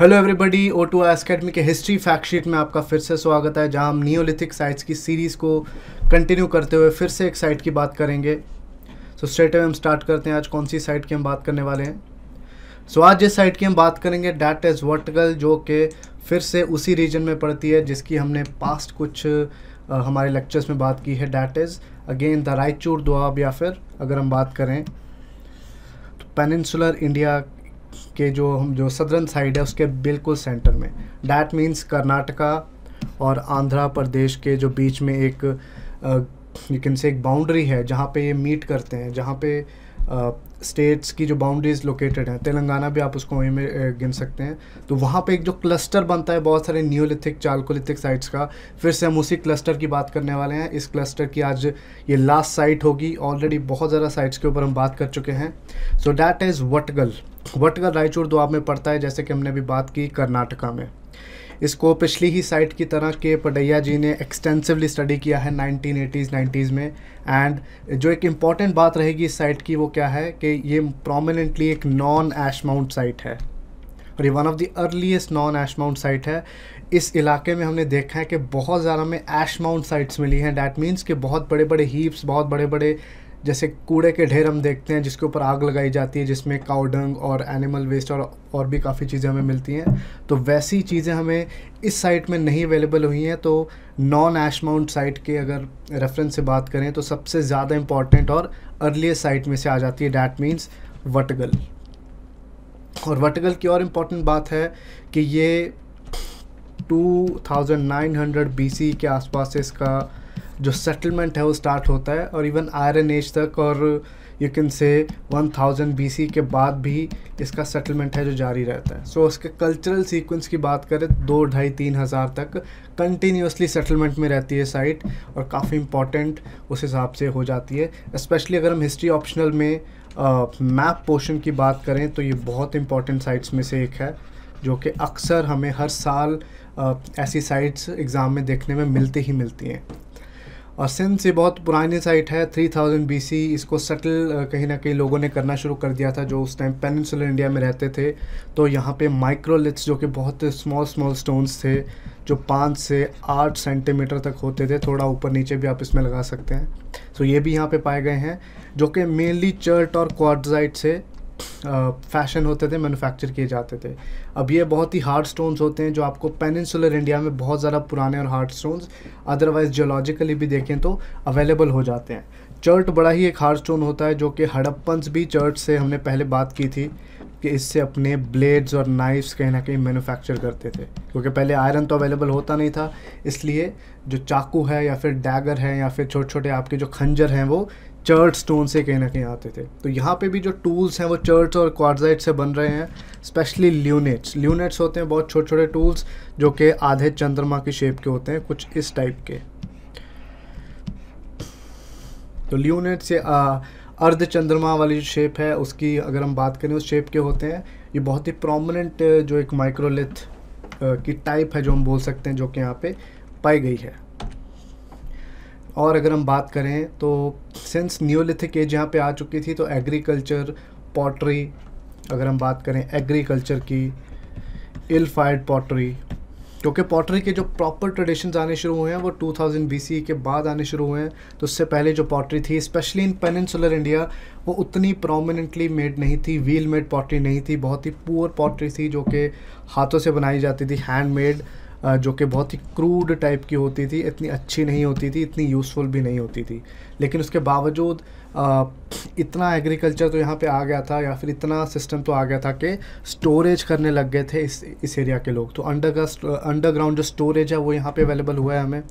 hello everybody to एस्केडमी के history factsheet में आपका फिर से स्वागत है जहां हम नियोलिथिक साइट्स की सीरीज़ को कंटिन्यू करते हुए फिर से एक साइट की बात करेंगे सो स्ट्रेट हम स्टार्ट करते हैं आज कौन सी साइट की हम बात करने वाले हैं सो so, आज जिस साइट की हम बात करेंगे डैट इज़ वर्टिकल जो कि फिर से उसी रीजन में पड़ती है जिसकी हमने पास्ट कुछ आ, हमारे लेक्चर्स में बात की है that is again the Raichur Doab या फिर अगर हम बात करें तो पेनिनसुलर इंडिया के जो हम जो सदरन साइड है उसके बिल्कुल सेंटर में डैट मीन्स कर्नाटका और आंध्र प्रदेश के जो बीच में एक यू कैन से एक बाउंड्री है जहाँ पे ये मीट करते हैं जहाँ पे स्टेट्स की जो बाउंड्रीज लोकेटेड हैं तेलंगाना भी आप उसको वहीं में गिन सकते हैं तो वहाँ पे एक जो क्लस्टर बनता है बहुत सारे न्योलिथिक चालकोलिथिक साइट्स का फिर से हम उसी क्लस्टर की बात करने वाले हैं इस क्लस्टर की आज ये लास्ट साइट होगी ऑलरेडी बहुत ज़्यादा साइट्स के ऊपर हम बात कर चुके हैं so that is Watgal Watgal Raichur दो आप में पड़ता है जैसे कि हमने अभी बात की कर्नाटका में इसको पिछली ही साइट की तरह के पडैया जी ने एक्सटेंसिवली स्टडी किया है नाइनटीन एटीज़ नाइन्टीज़ में एंड जो एक इम्पॉर्टेंट बात रहेगी इस साइट की वो क्या है कि ये प्रोमिनेंटली एक नॉन एश माउंट साइट है और ये one of the earliest non ash mound site है इस इलाके में हमने देखा है कि बहुत ज़्यादा हमें एश माउंट साइट्स मिली हैं डैट मीन्स कि बहुत बड़े बड़े हीप्स बहुत बड़े बड़े जैसे कूड़े के ढेर हम देखते हैं जिसके ऊपर आग लगाई जाती है जिसमें काउडंग और एनिमल वेस्ट और और भी काफ़ी चीज़ें हमें मिलती हैं तो वैसी चीज़ें हमें इस साइट में नहीं अवेलेबल हुई हैं तो नॉन एश माउंट साइट के अगर रेफरेंस से बात करें तो सबसे ज़्यादा इम्पॉर्टेंट और अर्लीस्ट साइट में से आ जाती है डैट मीन्स वटगल और वटगल की और इम्पॉर्टेंट बात है कि ये 2900 सी के आसपास इसका जो सेटलमेंट है वो स्टार्ट होता है और इवन आयरन एज तक और यू कैन से 1000 थाउजेंड के बाद भी इसका सेटलमेंट है जो जारी रहता है सो so, उसके कल्चरल सीक्वेंस की बात करें दो ढाई तीन हज़ार तक कंटिन्यूसली सेटलमेंट में रहती है साइट और काफ़ी इंपॉर्टेंट उस हिसाब से हो जाती है स्पेशली अगर हम हिस्ट्री ऑप्शनल में मैप पोर्शन की बात करें तो ये बहुत इंपॉर्टेंट साइट्स में से एक है जो कि अक्सर हमें हर साल uh, ऐसी साइट्स एग्ज़ाम में देखने में मिलती ही मिलती हैं और सिंस ये बहुत पुरानी साइट है 3000 थाउजेंड इसको सेटल कहीं ना कहीं लोगों ने करना शुरू कर दिया था जो उस टाइम पेनसुलर इंडिया में रहते थे तो यहाँ पे माइक्रोलिथ्स जो कि बहुत स्मॉल स्मॉल स्टोन्स थे जो पाँच से आठ सेंटीमीटर तक होते थे थोड़ा ऊपर नीचे भी आप इसमें लगा सकते हैं तो ये भी यहाँ पे पाए गए हैं जो कि मेनली चर्ट और क्वाडजाइट से फैशन होते थे मैन्युफैक्चर किए जाते थे अब ये बहुत ही हार्ड स्टोन्स होते हैं जो आपको पेनिनसुलर इंडिया में बहुत ज़्यादा पुराने और हार्ड स्टोन्स अदरवाइज जियोलॉजिकली भी देखें तो अवेलेबल हो जाते हैं चर्ट बड़ा ही एक हार्ड स्टोन होता है जो कि हड़प्पन्स भी चर्ट से हमने पहले बात की थी कि इससे अपने ब्लेड्स और नाइफ्स कहीं ना कहीं मैन्युफैक्चर करते थे क्योंकि पहले आयरन तो अवेलेबल होता नहीं था इसलिए जो चाकू है या फिर डैगर है या फिर छोटे छोटे आपके जो खंजर हैं वो चर्च स्टोन से कहीं ना कहीं आते थे तो यहाँ पे भी जो टूल्स हैं वो चर्च और क्वारजाइट से बन रहे हैं स्पेशली ल्यूनेट्स ल्यूनेट्स होते हैं बहुत छोटे छोटे टूल्स जो कि आधे चंद्रमा की शेप के होते हैं कुछ इस टाइप के तो ल्यूनेट्स से अर्ध चंद्रमा वाली जो शेप है उसकी अगर हम बात करें उस शेप के होते हैं ये बहुत ही प्रोमिनेंट जो एक माइक्रोलिथ की टाइप है जो हम बोल सकते हैं जो कि यहाँ पे पाई गई है और अगर हम बात करें तो सिंस न्योलिथिक एज यहाँ पे आ चुकी थी तो एग्रीकल्चर पॉटरी अगर हम बात करें एग्रीकल्चर की इल फायर्ड पॉटरी क्योंकि पॉटरी के जो प्रॉपर ट्रेडिशंस आने शुरू हुए हैं वो 2000 बीसी e के बाद आने शुरू हुए हैं तो उससे पहले जो पॉटरी थी स्पेशली इन पेनिनसुलर इंडिया वो उतनी प्रोमिनेंटली मेड नहीं थी व्हील मेड पॉटरी नहीं थी बहुत ही पुअर पॉटरी थी जो कि हाथों से बनाई जाती थी हैंड मेड जो कि बहुत ही क्रूड टाइप की होती थी इतनी अच्छी नहीं होती थी इतनी यूज़फुल भी नहीं होती थी लेकिन उसके बावजूद इतना एग्रीकल्चर तो यहाँ पे आ गया था या फिर इतना सिस्टम तो आ गया था कि स्टोरेज करने लग गए थे इस इस एरिया के लोग तो अंडर अंडरग्राउंड जो स्टोरेज है वो यहाँ पे अवेलेबल हुआ है हमें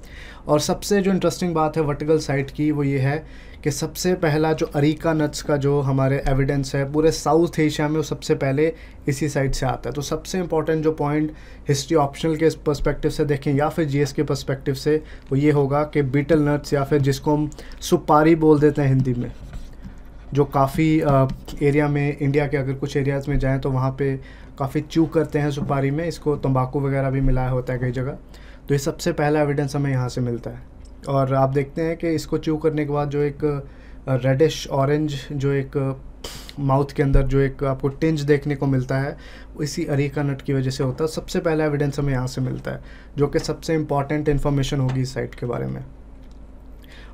और सबसे जो इंटरेस्टिंग बात है वर्टिकल साइट की वो ये है कि सबसे पहला जो अरीका नट्स का जो हमारे एविडेंस है पूरे साउथ एशिया में वो सबसे पहले इसी साइड से आता है तो सबसे इंपॉर्टेंट जो पॉइंट हिस्ट्री ऑप्शनल के पर्सपेक्टिव से देखें या फिर जीएस के पर्सपेक्टिव से वो ये होगा कि बीटल नट्स या फिर जिसको हम सुपारी बोल देते हैं हिंदी में जो काफ़ी एरिया में इंडिया के अगर कुछ एरियाज़ में जाएँ तो वहाँ पर काफ़ी च्यू करते हैं सुपारी में इसको तंबाकू वगैरह भी मिलाया होता है कई जगह तो ये सबसे पहला एविडेंस हमें यहाँ से मिलता है और आप देखते हैं कि इसको च्यू करने के बाद जो एक रेडिश ऑरेंज जो एक माउथ के अंदर जो एक आपको टिंज देखने को मिलता है इसी अरीका नट की वजह से होता है सबसे पहला एविडेंस हमें यहाँ से मिलता है जो कि सबसे इम्पॉर्टेंट इन्फॉर्मेशन होगी इस साइट के बारे में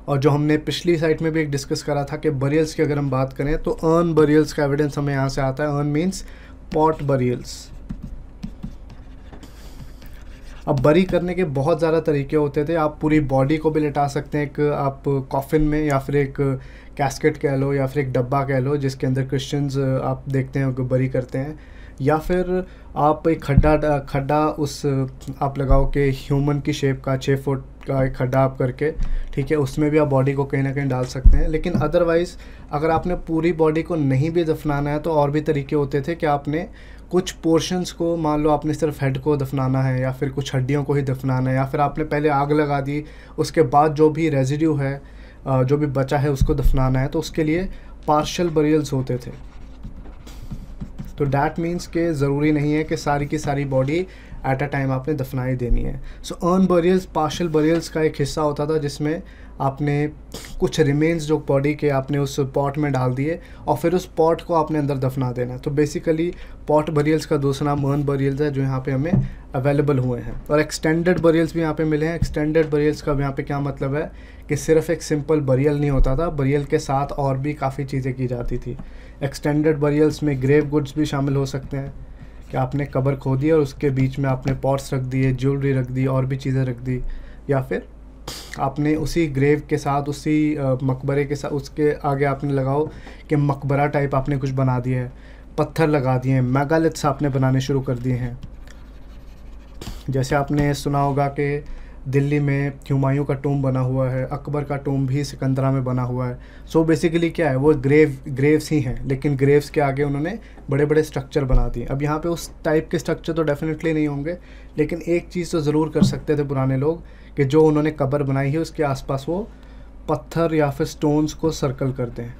और जो हमने पिछली साइट में भी एक डिस्कस करा था कि बरियल्स की अगर हम बात करें तो अर्न बरियल्स का एविडेंस हमें यहाँ से आता है अर्न मीन्स पॉट बरियल्स अब बरी करने के बहुत ज़्यादा तरीके होते थे आप पूरी बॉडी को भी लिटा सकते हैं एक आप कॉफ़िन में या फिर एक कैस्केट कह लो या फिर एक डब्बा कह लो जिसके अंदर क्रिश्चियंस आप देखते हैं बरी करते हैं या फिर आप एक खड्डा खड्डा उस आप लगाओ कि ह्यूमन की शेप का छः फुट का एक खड्डा आप करके ठीक है उसमें भी आप बॉडी को कहीं ना कहीं डाल सकते हैं लेकिन अदरवाइज़ अगर आपने पूरी बॉडी को नहीं भी दफनाना है तो और भी तरीके होते थे कि आपने कुछ पोर्शंस को मान लो आपने सिर्फ हेड को दफनाना है या फिर कुछ हड्डियों को ही दफनाना है या फिर आपने पहले आग लगा दी उसके बाद जो भी रेजिड्यू है जो भी बचा है उसको दफनाना है तो उसके लिए पार्शल बरियल्स होते थे तो डैट मीन्स के ज़रूरी नहीं है कि सारी की सारी बॉडी एट अ टाइम आपने दफनाई देनी है so urn burials partial burials का एक हिस्सा होता था जिसमें आपने कुछ रिमेन्स जो बॉडी के आपने उस पॉट में डाल दिए और फिर उस पॉट को आपने अंदर दफना देना है तो बेसिकली पॉट बरियल्स का दूसरा नाम मर्न बरियल्स है जो यहाँ पे हमें अवेलेबल हुए हैं और एक्सटेंडेड बरियल्स भी यहाँ पे मिले हैं एक्सटेंडेड बरियल्स का यहाँ पे क्या मतलब है कि सिर्फ एक सिंपल बरियल नहीं होता था बरियल के साथ और भी काफ़ी चीज़ें की जाती थी एक्सटेंडेड बरियल्स में ग्रेव गुड्स भी शामिल हो सकते हैं कि आपने कबर खो दी और उसके बीच में आपने पॉट्स रख दिए ज्वेलरी रख दी और भी चीज़ें रख दी या फिर आपने उसी ग्रेव के साथ उसी मकबरे के साथ उसके आगे आपने लगाओ कि मकबरा टाइप आपने कुछ बना दिया है पत्थर लगा दिए हैं मेगालिथ्स आपने बनाने शुरू कर दिए हैं जैसे आपने सुना होगा कि दिल्ली में हुमायूं का टोम बना हुआ है अकबर का टोम भी सिकंदरा में बना हुआ है सो so बेसिकली क्या है वो ग्रेव ग्रेव्स ही हैं लेकिन ग्रेव्स के आगे उन्होंने बड़े बड़े स्ट्रक्चर बना दिए अब यहाँ पे उस टाइप के स्ट्रक्चर तो डेफिनेटली नहीं होंगे लेकिन एक चीज़ तो ज़रूर कर सकते थे पुराने लोग कि जो उन्होंने कबर बनाई है उसके आसपास वो पत्थर या फिर स्टोन्स को सर्कल करते हैं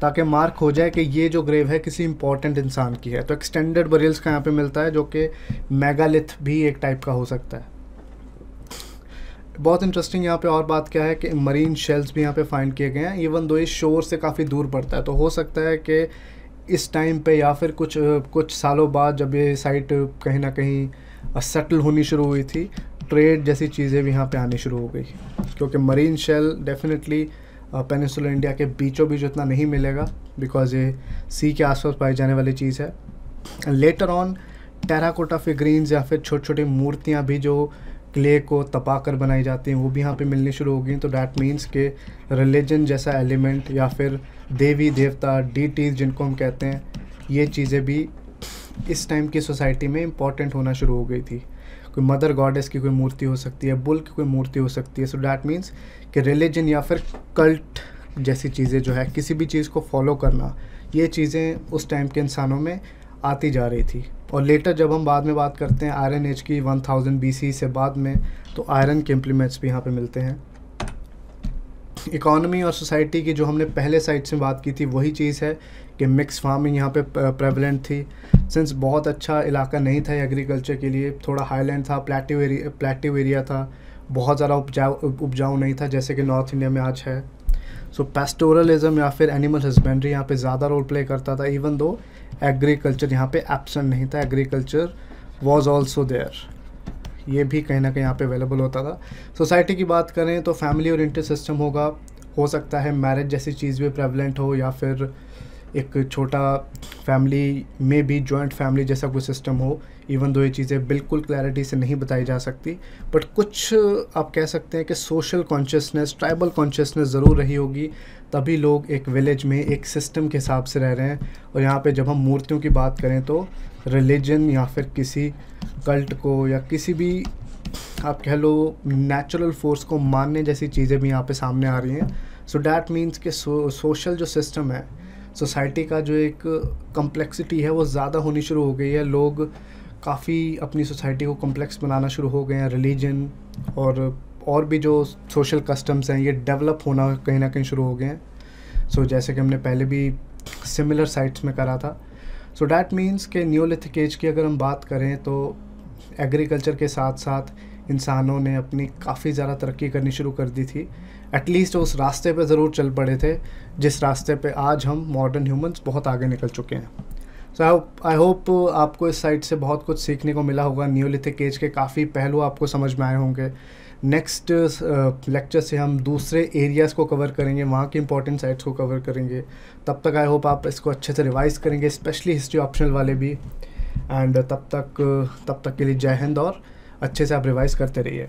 ताकि मार्क हो जाए कि ये जो ग्रेव है किसी इंपॉर्टेंट इंसान की है तो एक्सटेंडेड बरेल्स का यहाँ पे मिलता है जो कि मेगालिथ भी एक टाइप का हो सकता है बहुत इंटरेस्टिंग यहाँ पे और बात क्या है कि मरीन शेल्स भी यहाँ पे फाइंड किए गए हैं इवन दो ये शोर से काफ़ी दूर पड़ता है तो हो सकता है कि इस टाइम पे या फिर कुछ कुछ सालों बाद जब ये साइट कहीं ना कहीं सेटल होनी शुरू हुई थी ट्रेड जैसी चीज़ें भी यहाँ पे आनी शुरू हो गई क्योंकि marine shell definitely peninsula India के बीचों बीच उतना नहीं मिलेगा बिकॉज ये सी के आसपास पाई जाने वाली चीज़ है लेटर ऑन टेराकोटा फिग्रीन्स या फिर छोटी छोटी मूर्तियाँ भी जो क्ले को तपा कर बनाई जाती हैं वो भी यहाँ पे मिलनी शुरू हो गई तो डैट मीन्स के रिलीजन जैसा एलिमेंट या फिर देवी देवता डी जिनको हम कहते हैं ये चीज़ें भी इस टाइम की सोसाइटी में इम्पॉर्टेंट होना शुरू हो गई थी कोई मदर गॉडेस की कोई मूर्ति हो सकती है बुल की कोई मूर्ति हो सकती है सो डैट मीन्स कि रिलीजन या फिर कल्ट जैसी चीज़ें जो है किसी भी चीज़ को फॉलो करना ये चीज़ें उस टाइम के इंसानों में आती जा रही थी और लेटर जब हम बाद में बात करते हैं आयरन एज की 1000 थाउजेंड से बाद में तो आयरन के इम्प्लीमेंट्स भी यहाँ पे मिलते हैं इकॉनमी और सोसाइटी की जो हमने पहले साइड से बात की थी वही चीज़ है कि मिक्स फार्मिंग यहाँ पे प्रेवलेंट थी सिंस बहुत अच्छा इलाका नहीं था एग्रीकल्चर के लिए थोड़ा हाईलैंड था प्लेटिव एरिया प्लेटिव एरिया था बहुत ज़्यादा उपजाऊ उपजाऊ नहीं था जैसे कि नॉर्थ इंडिया में आज है सो पेस्टोरलिज्म या फिर एनिमल हस्बेंड्री यहाँ पे ज़्यादा रोल प्ले करता था इवन दो एग्रीकल्चर यहाँ पे एबसेंट नहीं था एग्रीकल्चर वॉज ऑल्सो देयर ये भी कहीं ना कहीं यहाँ पे अवेलेबल होता था सोसाइटी की बात करें तो फैमिली इंटर सिस्टम होगा हो सकता है मैरिज जैसी चीज़ भी प्रेवलेंट हो या फिर एक छोटा फैमिली में भी जॉइंट फैमिली जैसा कोई सिस्टम हो इवन दो ये चीज़ें बिल्कुल क्लैरिटी से नहीं बताई जा सकती बट कुछ आप कह सकते हैं कि सोशल कॉन्शियसनेस ट्राइबल कॉन्शियसनेस ज़रूर रही होगी तभी लोग एक विलेज में एक सिस्टम के हिसाब से रह रहे हैं और यहाँ पे जब हम मूर्तियों की बात करें तो रिलीजन या फिर किसी कल्ट को या किसी भी आप कह लो नेचुरल फोर्स को मानने जैसी चीज़ें भी यहाँ पे सामने आ रही हैं सो डैट मीन्स कि सोशल जो सिस्टम है सोसाइटी का जो एक कम्प्लेक्सिटी है वो ज़्यादा होनी शुरू हो गई है लोग काफ़ी अपनी सोसाइटी को कम्प्लेक्स बनाना शुरू हो गए हैं रिलीजन और और भी जो सोशल कस्टम्स हैं ये डेवलप होना कहीं ना कहीं शुरू हो गए हैं सो so, जैसे कि हमने पहले भी सिमिलर साइट्स में करा था सो डैट मीन्स के न्योलिथिक एज की अगर हम बात करें तो एग्रीकल्चर के साथ साथ इंसानों ने अपनी काफ़ी ज़्यादा तरक्की करनी शुरू कर दी थी एटलीस्ट उस रास्ते पे ज़रूर चल पड़े थे जिस रास्ते पे आज हम मॉडर्न ह्यूमंस बहुत आगे निकल चुके हैं सो आई होप आपको इस साइट से बहुत कुछ सीखने को मिला होगा न्यूलिथिक एज के काफ़ी पहलू आपको समझ में आए होंगे नेक्स्ट लेक्चर uh, से हम दूसरे एरियाज़ को कवर करेंगे वहाँ की इंपॉर्टेंट साइट्स को कवर करेंगे तब तक आई होप आप इसको अच्छे से रिवाइज़ करेंगे स्पेशली हिस्ट्री ऑप्शनल वाले भी एंड uh, तब तक uh, तब तक के लिए जय हिंद और अच्छे से आप रिवाइज़ करते रहिए